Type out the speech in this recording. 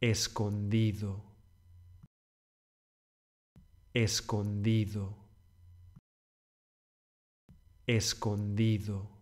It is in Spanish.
escondido, escondido, escondido.